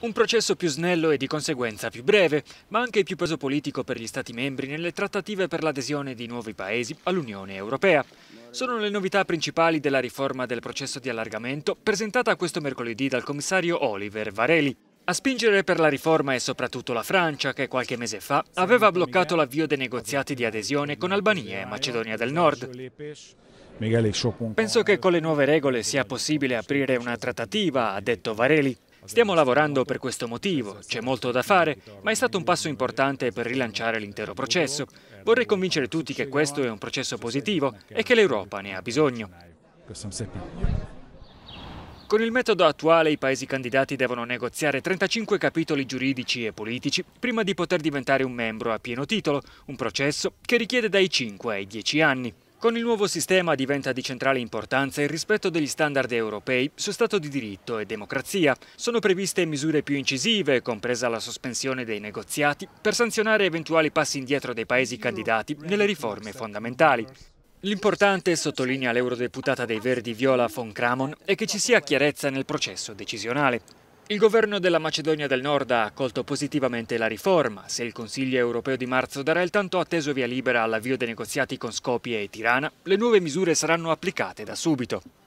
Un processo più snello e di conseguenza più breve, ma anche più peso politico per gli Stati membri nelle trattative per l'adesione di nuovi Paesi all'Unione Europea. Sono le novità principali della riforma del processo di allargamento presentata questo mercoledì dal commissario Oliver Varelli. A spingere per la riforma è soprattutto la Francia, che qualche mese fa aveva bloccato l'avvio dei negoziati di adesione con Albania e Macedonia del Nord. Penso che con le nuove regole sia possibile aprire una trattativa, ha detto Varelli, Stiamo lavorando per questo motivo, c'è molto da fare, ma è stato un passo importante per rilanciare l'intero processo. Vorrei convincere tutti che questo è un processo positivo e che l'Europa ne ha bisogno. Con il metodo attuale i paesi candidati devono negoziare 35 capitoli giuridici e politici prima di poter diventare un membro a pieno titolo, un processo che richiede dai 5 ai 10 anni. Con il nuovo sistema diventa di centrale importanza il rispetto degli standard europei su Stato di diritto e democrazia. Sono previste misure più incisive, compresa la sospensione dei negoziati, per sanzionare eventuali passi indietro dei Paesi candidati nelle riforme fondamentali. L'importante, sottolinea l'eurodeputata dei Verdi Viola von Cramon, è che ci sia chiarezza nel processo decisionale. Il governo della Macedonia del Nord ha accolto positivamente la riforma. Se il Consiglio europeo di marzo darà il tanto atteso via libera all'avvio dei negoziati con Skopje e Tirana, le nuove misure saranno applicate da subito.